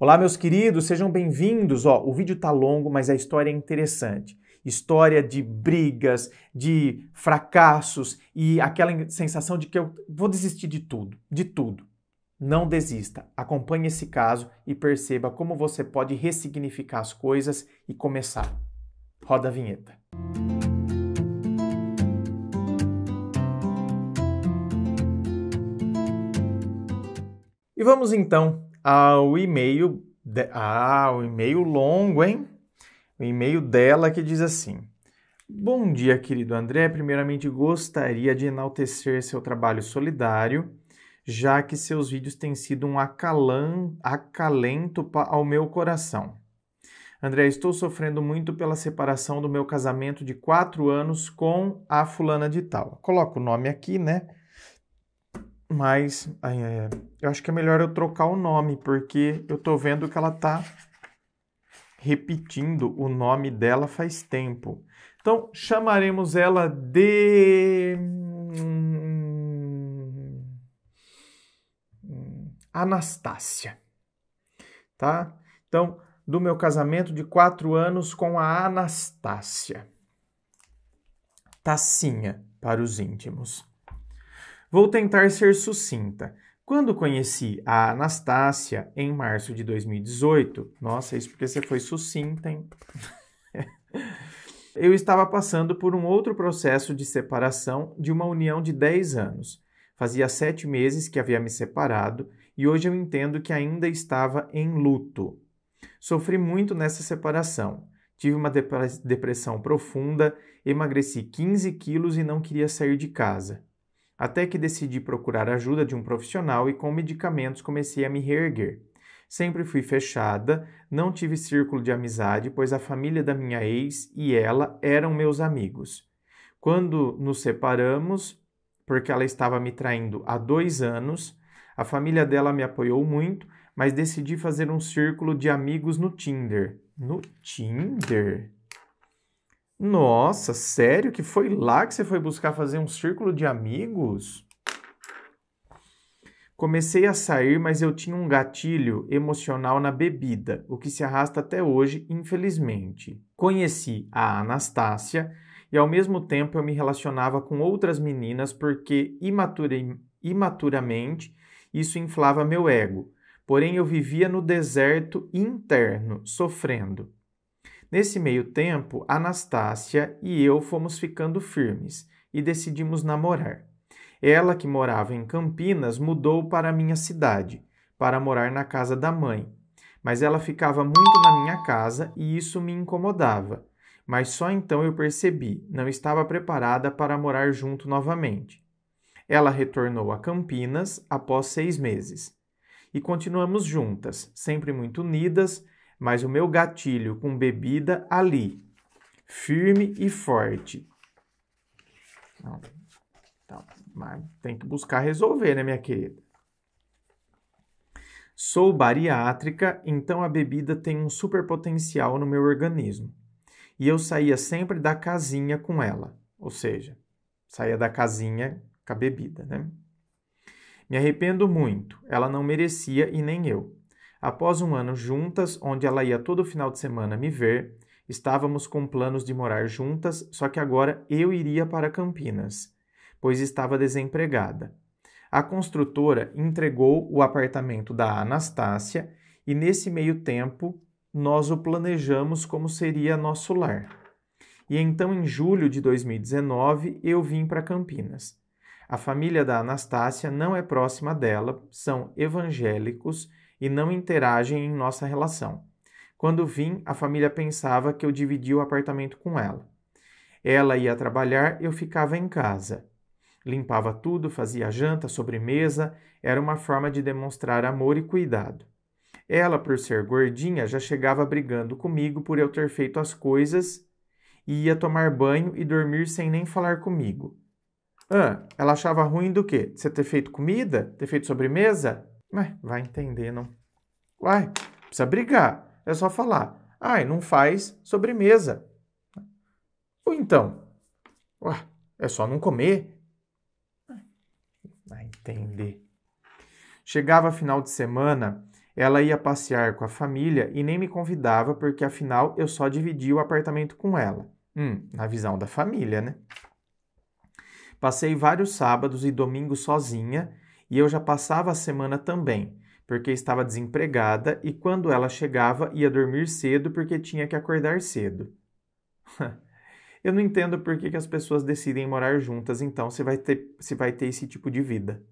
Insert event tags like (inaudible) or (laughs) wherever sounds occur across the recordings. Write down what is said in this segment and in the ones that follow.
Olá, meus queridos, sejam bem-vindos. Ó, o vídeo tá longo, mas a história é interessante. História de brigas, de fracassos e aquela sensação de que eu vou desistir de tudo, de tudo. Não desista. Acompanhe esse caso e perceba como você pode ressignificar as coisas e começar. Roda a vinheta. E vamos então ao e-mail, de... ah, o e-mail longo, hein? O e-mail dela que diz assim: Bom dia, querido André. Primeiramente, gostaria de enaltecer seu trabalho solidário, já que seus vídeos têm sido um acalan... acalento ao meu coração. André, estou sofrendo muito pela separação do meu casamento de quatro anos com a fulana de tal. Coloca o nome aqui, né? Mas é, eu acho que é melhor eu trocar o nome, porque eu tô vendo que ela tá repetindo o nome dela faz tempo. Então chamaremos ela de. Anastácia. Tá? Então, do meu casamento de quatro anos com a Anastácia. Tacinha para os íntimos. Vou tentar ser sucinta. Quando conheci a Anastácia em março de 2018, nossa, isso porque você foi sucinta, hein? (laughs) eu estava passando por um outro processo de separação de uma união de 10 anos. Fazia sete meses que havia me separado e hoje eu entendo que ainda estava em luto. Sofri muito nessa separação. Tive uma depressão profunda, emagreci 15 quilos e não queria sair de casa até que decidi procurar ajuda de um profissional e com medicamentos comecei a me reerguer. Sempre fui fechada, não tive círculo de amizade, pois a família da minha ex e ela eram meus amigos. Quando nos separamos, porque ela estava me traindo há dois anos, a família dela me apoiou muito, mas decidi fazer um círculo de amigos no Tinder. No Tinder? Nossa, sério que foi lá que você foi buscar fazer um círculo de amigos? Comecei a sair, mas eu tinha um gatilho emocional na bebida, o que se arrasta até hoje, infelizmente. Conheci a Anastácia e ao mesmo tempo eu me relacionava com outras meninas porque imaturamente isso inflava meu ego. Porém, eu vivia no deserto interno, sofrendo. Nesse meio tempo, Anastácia e eu fomos ficando firmes e decidimos namorar. Ela, que morava em Campinas, mudou para minha cidade, para morar na casa da mãe. Mas ela ficava muito na minha casa e isso me incomodava. Mas só então eu percebi, não estava preparada para morar junto novamente. Ela retornou a Campinas após seis meses. E continuamos juntas, sempre muito unidas, mas o meu gatilho com bebida ali, firme e forte. Não, então, mas tem que buscar resolver, né, minha querida? Sou bariátrica, então a bebida tem um super potencial no meu organismo. E eu saía sempre da casinha com ela, ou seja, saía da casinha com a bebida, né? Me arrependo muito, ela não merecia e nem eu. Após um ano juntas, onde ela ia todo final de semana me ver, estávamos com planos de morar juntas, só que agora eu iria para Campinas, pois estava desempregada. A construtora entregou o apartamento da Anastácia e, nesse meio tempo, nós o planejamos como seria nosso lar. E então, em julho de 2019, eu vim para Campinas. A família da Anastácia não é próxima dela, são evangélicos e não interagem em nossa relação. Quando vim, a família pensava que eu dividi o apartamento com ela. Ela ia trabalhar, eu ficava em casa. Limpava tudo, fazia janta, sobremesa, era uma forma de demonstrar amor e cuidado. Ela, por ser gordinha, já chegava brigando comigo por eu ter feito as coisas e ia tomar banho e dormir sem nem falar comigo. Ah, ela achava ruim do quê? Você ter feito comida? Ter feito sobremesa? Mas vai entender, não? Uai, precisa brigar. É só falar. Ai, não faz sobremesa. Ou então, uai, é só não comer. Vai entender. Chegava final de semana, ela ia passear com a família e nem me convidava porque afinal eu só dividia o apartamento com ela. Hum, na visão da família, né? Passei vários sábados e domingos sozinha e eu já passava a semana também, porque estava desempregada e quando ela chegava ia dormir cedo porque tinha que acordar cedo. (laughs) eu não entendo por que, que as pessoas decidem morar juntas, então se vai, ter, se vai ter esse tipo de vida.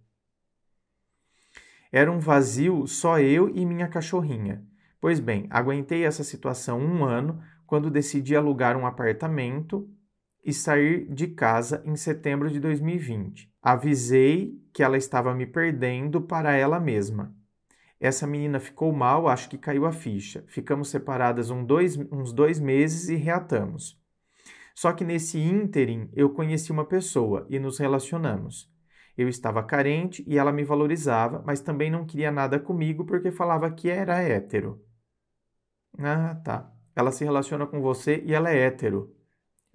Era um vazio só eu e minha cachorrinha. Pois bem, aguentei essa situação um ano quando decidi alugar um apartamento e sair de casa em setembro de 2020. Avisei que ela estava me perdendo para ela mesma. Essa menina ficou mal, acho que caiu a ficha. Ficamos separadas um dois, uns dois meses e reatamos. Só que nesse ínterim eu conheci uma pessoa e nos relacionamos. Eu estava carente e ela me valorizava, mas também não queria nada comigo porque falava que era hétero. Ah, tá. Ela se relaciona com você e ela é hétero.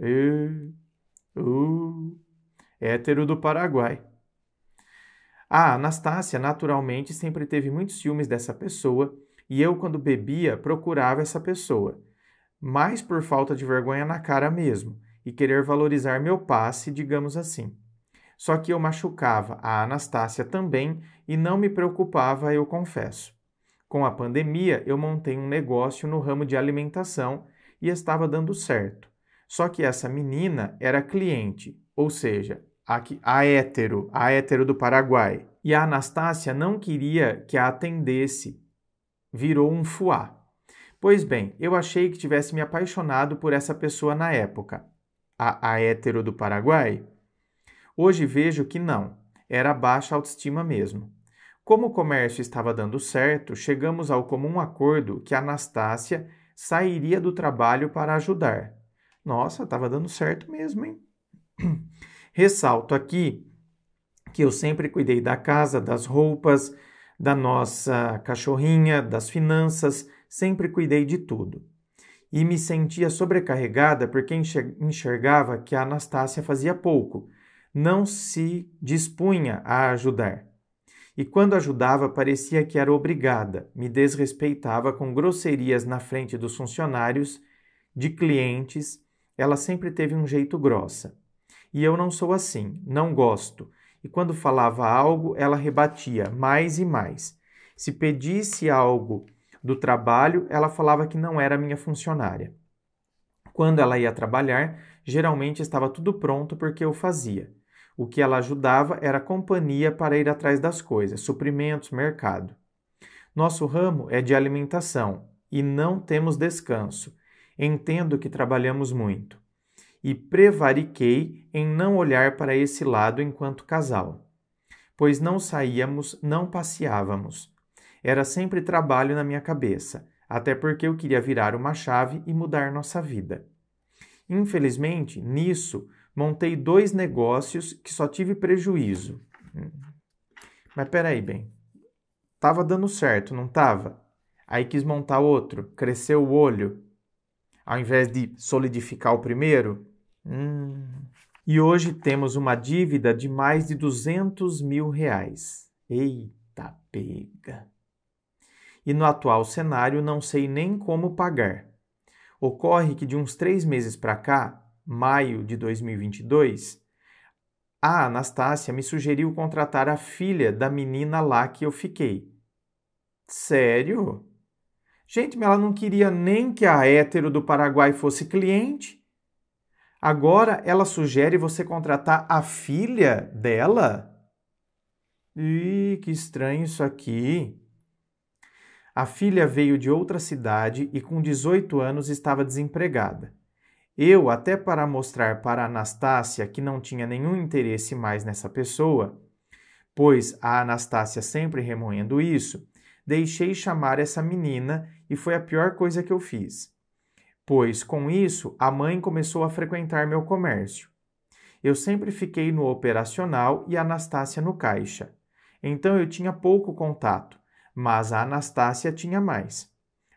E, uh, hétero do Paraguai. A Anastácia, naturalmente, sempre teve muitos ciúmes dessa pessoa e eu, quando bebia, procurava essa pessoa, mais por falta de vergonha na cara mesmo e querer valorizar meu passe, digamos assim. Só que eu machucava a Anastácia também e não me preocupava, eu confesso. Com a pandemia, eu montei um negócio no ramo de alimentação e estava dando certo. Só que essa menina era cliente, ou seja, a, a hétero, a hétero do Paraguai. E a Anastácia não queria que a atendesse. Virou um fuá. Pois bem, eu achei que tivesse me apaixonado por essa pessoa na época, a, a hétero do Paraguai. Hoje vejo que não, era baixa autoestima mesmo. Como o comércio estava dando certo, chegamos ao comum acordo que Anastácia sairia do trabalho para ajudar. Nossa, estava dando certo mesmo, hein? (clears throat) Ressalto aqui que eu sempre cuidei da casa, das roupas, da nossa cachorrinha, das finanças, sempre cuidei de tudo. E me sentia sobrecarregada porque enxergava que a Anastácia fazia pouco, não se dispunha a ajudar. E quando ajudava, parecia que era obrigada, me desrespeitava com grosserias na frente dos funcionários, de clientes ela sempre teve um jeito grossa. E eu não sou assim, não gosto. E quando falava algo, ela rebatia mais e mais. Se pedisse algo do trabalho, ela falava que não era minha funcionária. Quando ela ia trabalhar, geralmente estava tudo pronto porque eu fazia. O que ela ajudava era companhia para ir atrás das coisas, suprimentos, mercado. Nosso ramo é de alimentação e não temos descanso. Entendo que trabalhamos muito. E prevariquei em não olhar para esse lado enquanto casal, pois não saíamos, não passeávamos. Era sempre trabalho na minha cabeça, até porque eu queria virar uma chave e mudar nossa vida. Infelizmente, nisso, montei dois negócios que só tive prejuízo. Mas peraí, bem. Tava dando certo, não tava? Aí quis montar outro, cresceu o olho, ao invés de solidificar o primeiro? Hum. E hoje temos uma dívida de mais de 200 mil reais. Eita pega! E no atual cenário, não sei nem como pagar. Ocorre que de uns três meses para cá, maio de 2022, a Anastácia me sugeriu contratar a filha da menina lá que eu fiquei. Sério? Gente, mas ela não queria nem que a hétero do Paraguai fosse cliente. Agora ela sugere você contratar a filha dela? Ih, que estranho isso aqui. A filha veio de outra cidade e com 18 anos estava desempregada. Eu, até para mostrar para Anastácia que não tinha nenhum interesse mais nessa pessoa, pois a Anastácia sempre remoendo isso, deixei chamar essa menina e foi a pior coisa que eu fiz, pois com isso a mãe começou a frequentar meu comércio. Eu sempre fiquei no operacional e a Anastácia no caixa. Então eu tinha pouco contato, mas a Anastácia tinha mais.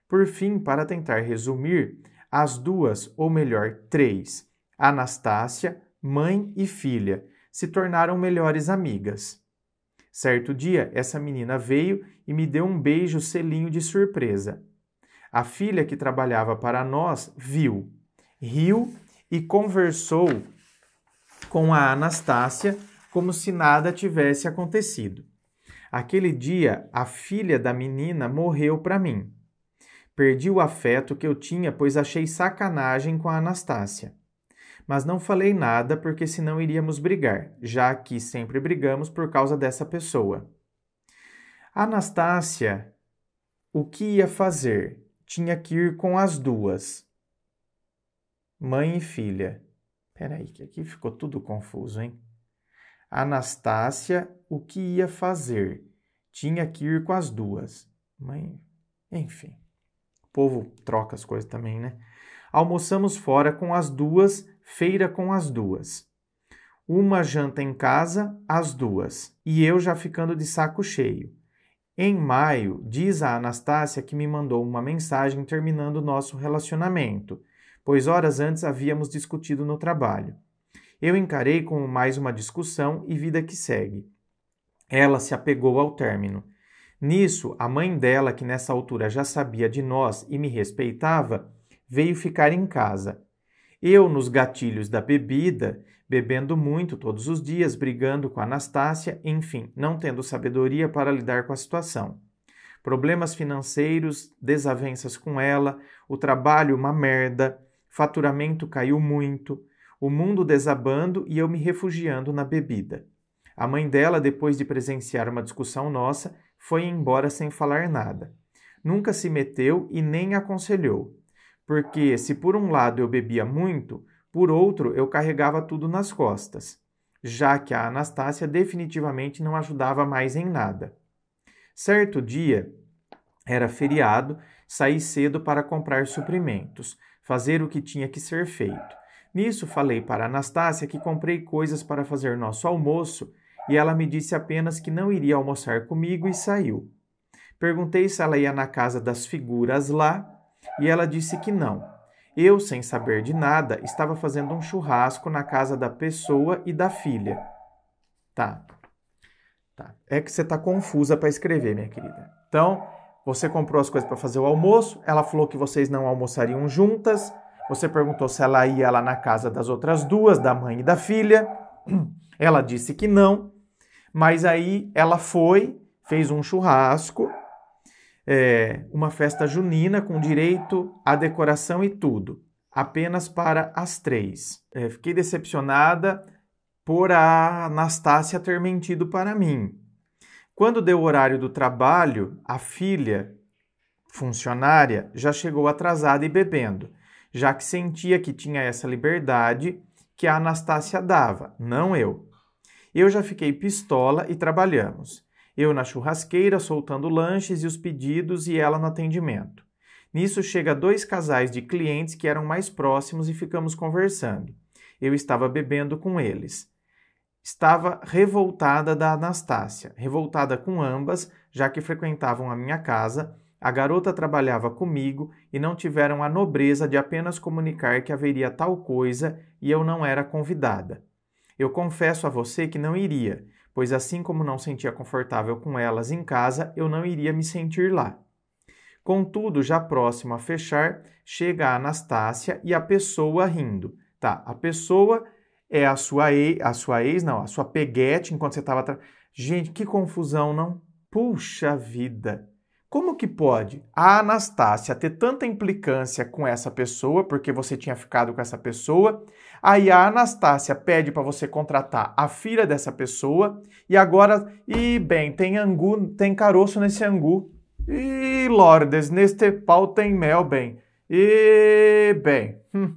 Por fim, para tentar resumir, as duas, ou melhor, três, Anastácia, mãe e filha, se tornaram melhores amigas. Certo dia, essa menina veio e me deu um beijo selinho de surpresa. A filha que trabalhava para nós viu, riu e conversou com a Anastácia como se nada tivesse acontecido. Aquele dia, a filha da menina morreu para mim. Perdi o afeto que eu tinha, pois achei sacanagem com a Anastácia. Mas não falei nada porque senão iríamos brigar, já que sempre brigamos por causa dessa pessoa. Anastácia, o que ia fazer? tinha que ir com as duas, mãe e filha. Peraí, que aqui ficou tudo confuso, hein? Anastácia, o que ia fazer? Tinha que ir com as duas. Mãe, enfim. O povo troca as coisas também, né? Almoçamos fora com as duas, feira com as duas. Uma janta em casa, as duas. E eu já ficando de saco cheio. Em maio, diz a Anastácia que me mandou uma mensagem terminando nosso relacionamento, pois horas antes havíamos discutido no trabalho. Eu encarei como mais uma discussão e vida que segue. Ela se apegou ao término. Nisso, a mãe dela, que nessa altura já sabia de nós e me respeitava, veio ficar em casa. Eu, nos gatilhos da bebida, bebendo muito todos os dias, brigando com a Anastácia, enfim, não tendo sabedoria para lidar com a situação. Problemas financeiros, desavenças com ela, o trabalho uma merda, faturamento caiu muito, o mundo desabando e eu me refugiando na bebida. A mãe dela, depois de presenciar uma discussão nossa, foi embora sem falar nada. Nunca se meteu e nem aconselhou. Porque, se por um lado eu bebia muito, por outro, eu carregava tudo nas costas, já que a Anastácia definitivamente não ajudava mais em nada. Certo dia, era feriado, saí cedo para comprar suprimentos, fazer o que tinha que ser feito. Nisso falei para Anastácia que comprei coisas para fazer nosso almoço e ela me disse apenas que não iria almoçar comigo e saiu. Perguntei se ela ia na casa das figuras lá e ela disse que não, eu, sem saber de nada, estava fazendo um churrasco na casa da pessoa e da filha. Tá. tá. É que você está confusa para escrever, minha querida. Então, você comprou as coisas para fazer o almoço, ela falou que vocês não almoçariam juntas, você perguntou se ela ia lá na casa das outras duas, da mãe e da filha. (clears throat) Ela disse que não, mas aí ela foi, fez um churrasco é, uma festa junina com direito à decoração e tudo, apenas para as três. É, fiquei decepcionada por a Anastácia ter mentido para mim. Quando deu o horário do trabalho, a filha, funcionária, já chegou atrasada e bebendo, já que sentia que tinha essa liberdade que a Anastácia dava, não eu. Eu já fiquei pistola e trabalhamos. Eu na churrasqueira, soltando lanches e os pedidos, e ela no atendimento. Nisso chega dois casais de clientes que eram mais próximos e ficamos conversando. Eu estava bebendo com eles. Estava revoltada da Anastácia, revoltada com ambas, já que frequentavam a minha casa, a garota trabalhava comigo e não tiveram a nobreza de apenas comunicar que haveria tal coisa e eu não era convidada. Eu confesso a você que não iria, pois assim como não sentia confortável com elas em casa, eu não iria me sentir lá. Contudo, já próximo a fechar, chega a Anastácia e a pessoa rindo. Tá, a pessoa é a sua ex, a sua ex, não, a sua peguete enquanto você estava Gente, que confusão, não? Puxa vida. Como que pode a Anastácia ter tanta implicância com essa pessoa, porque você tinha ficado com essa pessoa, Aí a Anastácia pede para você contratar a filha dessa pessoa e agora, e bem, tem angu, tem caroço nesse angu. E lordes, neste pau tem mel, bem. E bem. Hum.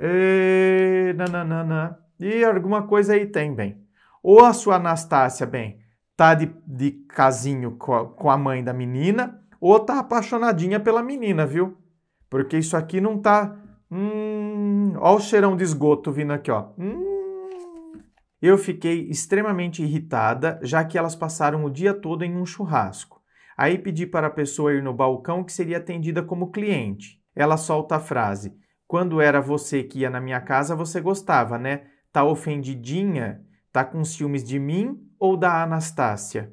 E nananana. E alguma coisa aí tem, bem. Ou a sua Anastácia, bem, tá de, de casinho com a, com a mãe da menina, ou tá apaixonadinha pela menina, viu? Porque isso aqui não tá Hum, olha o cheirão de esgoto vindo aqui, ó. Hum. Eu fiquei extremamente irritada, já que elas passaram o dia todo em um churrasco. Aí pedi para a pessoa ir no balcão que seria atendida como cliente. Ela solta a frase: "Quando era você que ia na minha casa, você gostava, né? Tá ofendidinha? Tá com ciúmes de mim ou da Anastácia?"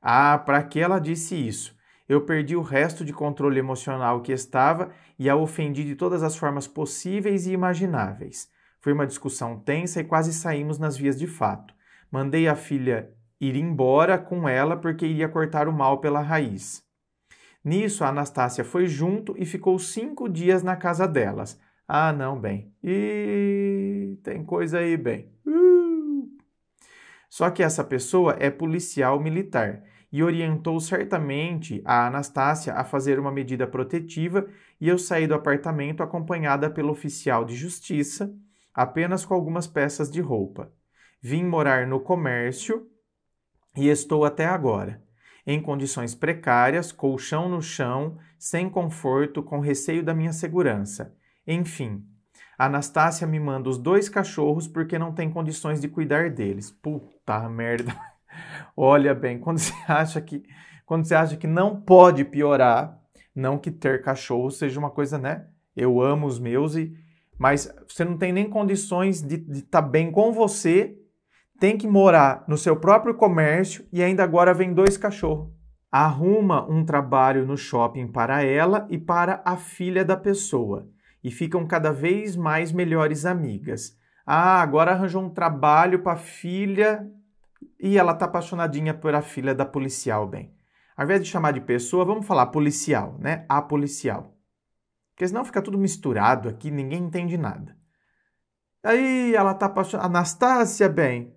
Ah, para que ela disse isso? Eu perdi o resto de controle emocional que estava e a ofendi de todas as formas possíveis e imagináveis. Foi uma discussão tensa e quase saímos nas vias de fato. Mandei a filha ir embora com ela porque iria cortar o mal pela raiz. Nisso, a Anastácia foi junto e ficou cinco dias na casa delas. Ah, não, bem. E tem coisa aí, bem. Uh! Só que essa pessoa é policial militar e orientou certamente a Anastácia a fazer uma medida protetiva, e eu saí do apartamento acompanhada pelo oficial de justiça, apenas com algumas peças de roupa. Vim morar no comércio e estou até agora. Em condições precárias, colchão no chão, sem conforto, com receio da minha segurança. Enfim, Anastácia me manda os dois cachorros porque não tem condições de cuidar deles. Puta merda. (laughs) Olha bem, (laughs) quando você acha que quando você acha que não pode piorar, não que ter cachorro seja uma coisa, né? Eu amo os meus e mas você não tem nem condições de estar tá bem com você, tem que morar no seu próprio comércio e ainda agora vem dois cachorros. Arruma um trabalho no shopping para ela e para a filha da pessoa e ficam cada vez mais melhores amigas. Ah, agora arranjou um trabalho para a filha e ela tá apaixonadinha por a filha da policial, bem. Ao invés de chamar de pessoa, vamos falar policial, né? A policial. Porque senão fica tudo misturado aqui, ninguém entende nada. Aí ela tá apaixonada. Anastácia, bem.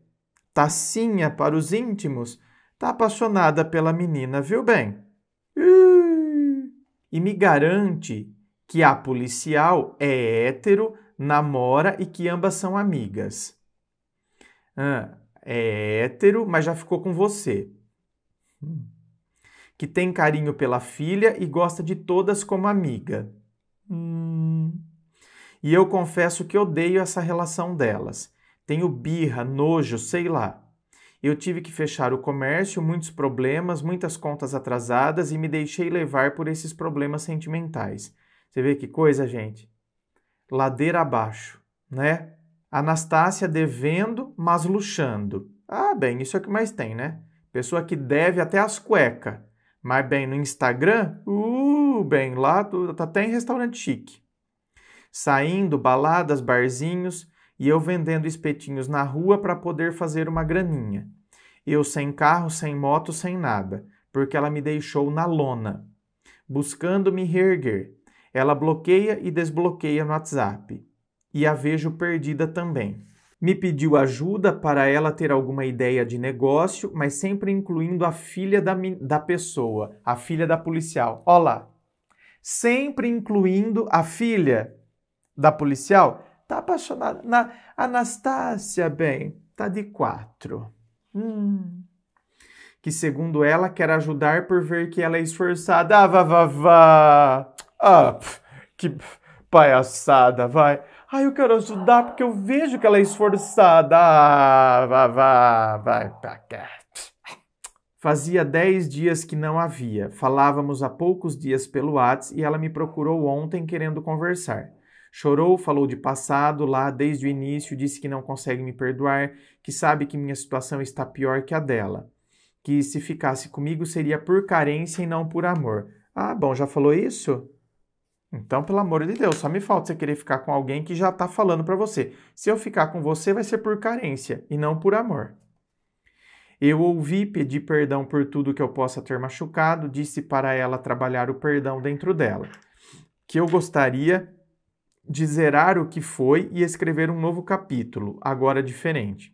Tacinha para os íntimos. Tá apaixonada pela menina, viu, bem? E me garante que a policial é hétero, namora e que ambas são amigas. Ah, é hétero, mas já ficou com você. Hum. Que tem carinho pela filha e gosta de todas como amiga. Hum. E eu confesso que odeio essa relação delas. Tenho birra, nojo, sei lá. Eu tive que fechar o comércio, muitos problemas, muitas contas atrasadas e me deixei levar por esses problemas sentimentais. Você vê que coisa, gente? Ladeira abaixo, né? Anastácia devendo, mas luxando. Ah, bem, isso é o que mais tem, né? Pessoa que deve até as cuecas. Mas, bem, no Instagram, uh, bem, lá tá até em restaurante chique. Saindo, baladas, barzinhos, e eu vendendo espetinhos na rua para poder fazer uma graninha. Eu sem carro, sem moto, sem nada, porque ela me deixou na lona. Buscando me reerguer. Ela bloqueia e desbloqueia no WhatsApp e a vejo perdida também. Me pediu ajuda para ela ter alguma ideia de negócio, mas sempre incluindo a filha da, da pessoa, a filha da policial. Olá! Sempre incluindo a filha da policial. Tá apaixonada. Na Anastácia, bem, tá de quatro. Hum. Que segundo ela, quer ajudar por ver que ela é esforçada. Ah, vá, vá, vá. Ah, pf, que palhaçada, vai. Ai, eu quero ajudar porque eu vejo que ela é esforçada. Ah, vá, vá, vai pra cá. Fazia dez dias que não havia. Falávamos há poucos dias pelo WhatsApp e ela me procurou ontem querendo conversar. Chorou, falou de passado lá desde o início, disse que não consegue me perdoar, que sabe que minha situação está pior que a dela. Que se ficasse comigo seria por carência e não por amor. Ah, bom, já falou isso? Então, pelo amor de Deus, só me falta você querer ficar com alguém que já está falando para você. Se eu ficar com você, vai ser por carência e não por amor. Eu ouvi, pedir perdão por tudo que eu possa ter machucado, disse para ela trabalhar o perdão dentro dela. Que eu gostaria de zerar o que foi e escrever um novo capítulo, agora diferente.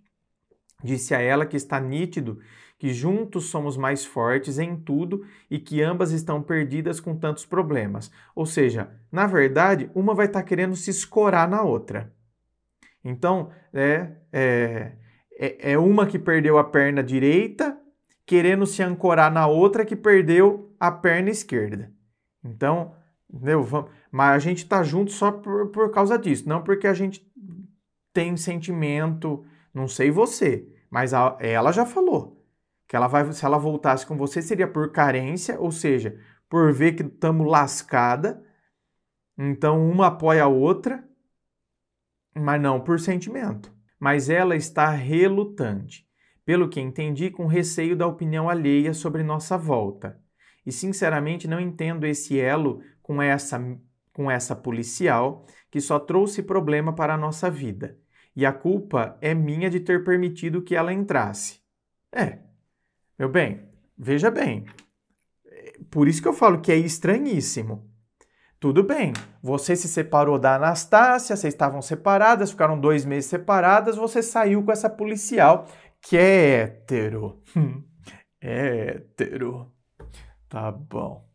Disse a ela que está nítido que juntos somos mais fortes em tudo e que ambas estão perdidas com tantos problemas. Ou seja, na verdade, uma vai estar tá querendo se escorar na outra. Então, né, é, é, é uma que perdeu a perna direita querendo se ancorar na outra que perdeu a perna esquerda. Então, entendeu? Mas a gente está junto só por, por causa disso, não porque a gente tem sentimento, não sei você, mas a, ela já falou. Que ela vai, se ela voltasse com você, seria por carência, ou seja, por ver que estamos lascada. Então uma apoia a outra, mas não por sentimento. Mas ela está relutante, pelo que entendi, com receio da opinião alheia sobre nossa volta. E sinceramente não entendo esse elo com essa com essa policial que só trouxe problema para a nossa vida. E a culpa é minha de ter permitido que ela entrasse. É, meu bem, veja bem. Por isso que eu falo que é estranhíssimo. Tudo bem, você se separou da Anastácia, vocês estavam separadas, ficaram dois meses separadas, você saiu com essa policial que é hétero. Hum, é hétero. Tá bom.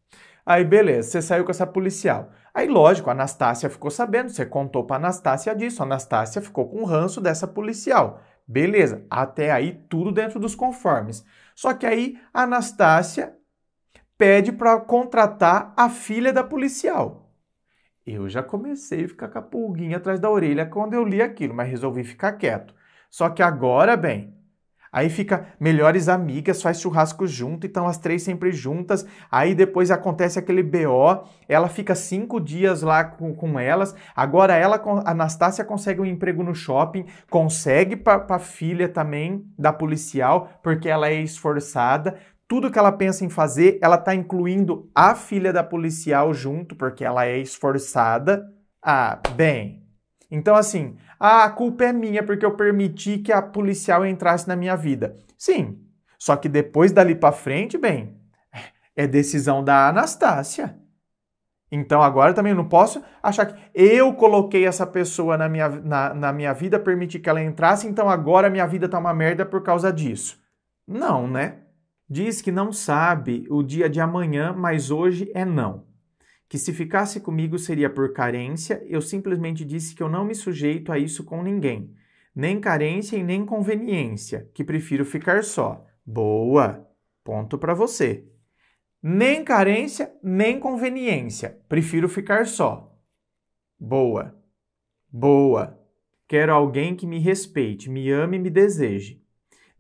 Aí beleza, você saiu com essa policial. Aí lógico, a Anastácia ficou sabendo, você contou para Anastácia disso, a Anastácia ficou com ranço dessa policial. Beleza, até aí tudo dentro dos conformes. Só que aí a Anastácia pede para contratar a filha da policial. Eu já comecei a ficar com a pulguinha atrás da orelha quando eu li aquilo, mas resolvi ficar quieto. Só que agora, bem, Aí fica melhores amigas, faz churrasco junto, então as três sempre juntas. Aí depois acontece aquele BO, ela fica cinco dias lá com, com elas. Agora ela, a Anastácia, consegue um emprego no shopping, consegue para a filha também da policial, porque ela é esforçada. Tudo que ela pensa em fazer, ela tá incluindo a filha da policial junto, porque ela é esforçada. Ah, bem. Então, assim, ah, a culpa é minha porque eu permiti que a policial entrasse na minha vida. Sim, só que depois dali para frente, bem, é decisão da Anastácia. Então agora também não posso achar que eu coloquei essa pessoa na minha, na, na minha vida, permiti que ela entrasse, então agora minha vida tá uma merda por causa disso. Não, né? Diz que não sabe o dia de amanhã, mas hoje é não que se ficasse comigo seria por carência, eu simplesmente disse que eu não me sujeito a isso com ninguém, nem carência e nem conveniência, que prefiro ficar só. Boa! Ponto para você. Nem carência, nem conveniência, prefiro ficar só. Boa! Boa! Quero alguém que me respeite, me ame e me deseje.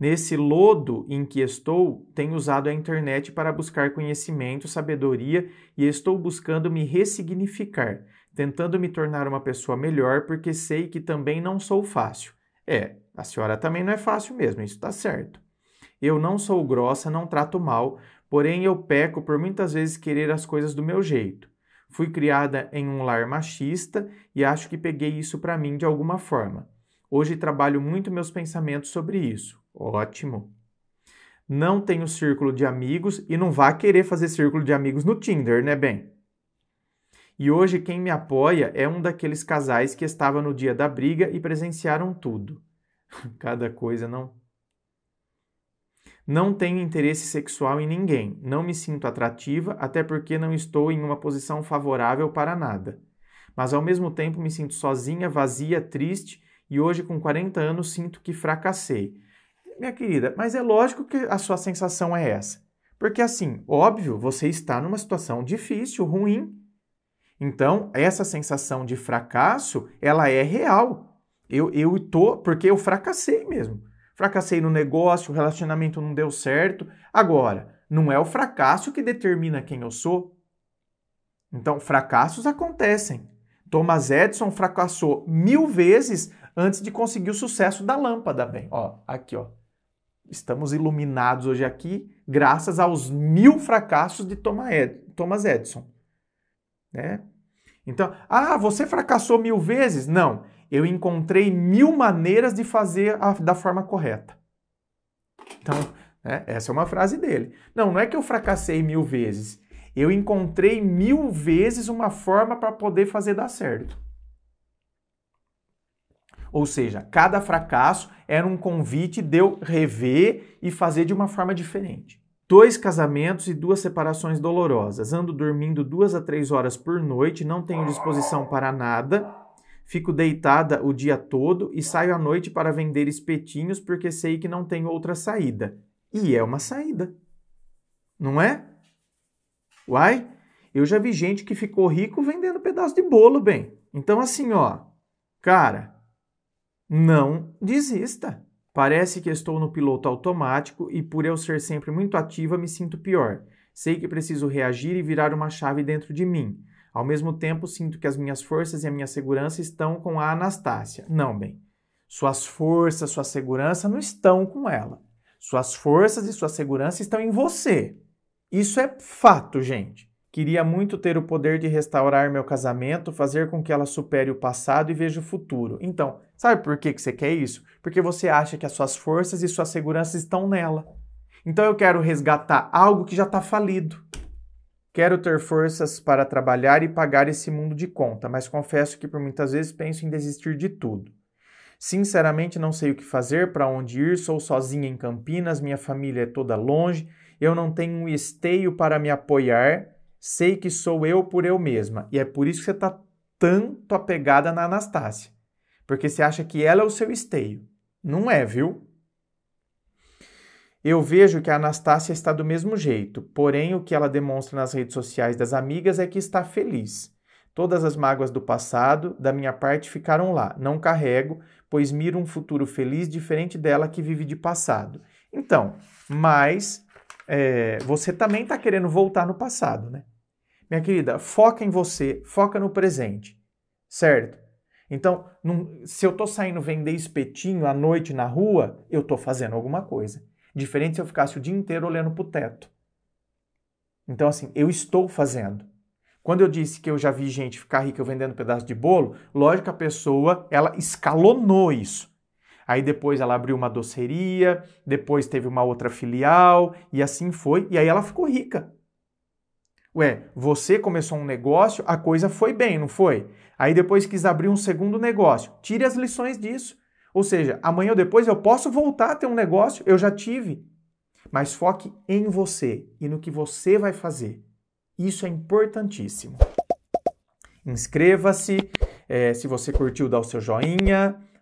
Nesse lodo em que estou, tenho usado a internet para buscar conhecimento, sabedoria e estou buscando me ressignificar, tentando me tornar uma pessoa melhor, porque sei que também não sou fácil. É, a senhora também não é fácil mesmo, isso está certo. Eu não sou grossa, não trato mal, porém eu peco por muitas vezes querer as coisas do meu jeito. Fui criada em um lar machista e acho que peguei isso para mim de alguma forma. Hoje trabalho muito meus pensamentos sobre isso. Ótimo. Não tenho círculo de amigos e não vá querer fazer círculo de amigos no Tinder, né, bem? E hoje quem me apoia é um daqueles casais que estava no dia da briga e presenciaram tudo. (laughs) Cada coisa não. Não tenho interesse sexual em ninguém, não me sinto atrativa, até porque não estou em uma posição favorável para nada. Mas ao mesmo tempo me sinto sozinha, vazia, triste e hoje com 40 anos sinto que fracassei minha querida, mas é lógico que a sua sensação é essa. Porque, assim, óbvio, você está numa situação difícil, ruim. Então, essa sensação de fracasso, ela é real. Eu, eu tô, porque eu fracassei mesmo. Fracassei no negócio, o relacionamento não deu certo. Agora, não é o fracasso que determina quem eu sou. Então, fracassos acontecem. Thomas Edison fracassou mil vezes antes de conseguir o sucesso da lâmpada, bem. Ó, aqui, ó. Estamos iluminados hoje aqui graças aos mil fracassos de Thomas Edison. Né? Então, ah, você fracassou mil vezes? Não, eu encontrei mil maneiras de fazer a, da forma correta. Então, né, essa é uma frase dele. Não, não é que eu fracassei mil vezes. Eu encontrei mil vezes uma forma para poder fazer dar certo. Ou seja, cada fracasso era um convite de eu rever e fazer de uma forma diferente. Dois casamentos e duas separações dolorosas. Ando dormindo duas a três horas por noite, não tenho disposição para nada. Fico deitada o dia todo e saio à noite para vender espetinhos porque sei que não tenho outra saída. E é uma saída. Não é? Uai, eu já vi gente que ficou rico vendendo pedaço de bolo, bem. Então, assim, ó, cara, não desista. Parece que estou no piloto automático e, por eu ser sempre muito ativa, me sinto pior. Sei que preciso reagir e virar uma chave dentro de mim. Ao mesmo tempo, sinto que as minhas forças e a minha segurança estão com a Anastácia. Não, bem. Suas forças, sua segurança não estão com ela. Suas forças e sua segurança estão em você. Isso é fato, gente. Queria muito ter o poder de restaurar meu casamento, fazer com que ela supere o passado e veja o futuro. Então, sabe por que, que você quer isso? Porque você acha que as suas forças e sua segurança estão nela. Então eu quero resgatar algo que já está falido. Quero ter forças para trabalhar e pagar esse mundo de conta, mas confesso que por muitas vezes penso em desistir de tudo. Sinceramente, não sei o que fazer, para onde ir, sou sozinha em Campinas, minha família é toda longe, eu não tenho um esteio para me apoiar sei que sou eu por eu mesma. E é por isso que você está tanto apegada na Anastácia. Porque você acha que ela é o seu esteio. Não é, viu? Eu vejo que a Anastácia está do mesmo jeito, porém o que ela demonstra nas redes sociais das amigas é que está feliz. Todas as mágoas do passado, da minha parte, ficaram lá. Não carrego, pois miro um futuro feliz diferente dela que vive de passado. Então, mas é, você também está querendo voltar no passado, né? Minha querida, foca em você, foca no presente, certo? Então, num, se eu estou saindo vender espetinho à noite na rua, eu estou fazendo alguma coisa. Diferente se eu ficasse o dia inteiro olhando para o teto. Então, assim, eu estou fazendo. Quando eu disse que eu já vi gente ficar rica vendendo pedaço de bolo, lógico que a pessoa ela escalonou isso. Aí depois ela abriu uma doceria, depois teve uma outra filial e assim foi. E aí ela ficou rica. Ué, você começou um negócio, a coisa foi bem, não foi? Aí depois quis abrir um segundo negócio. Tire as lições disso. Ou seja, amanhã ou depois eu posso voltar a ter um negócio, eu já tive. Mas foque em você e no que você vai fazer. Isso é importantíssimo. Inscreva-se, é, se você curtiu, dá o seu joinha.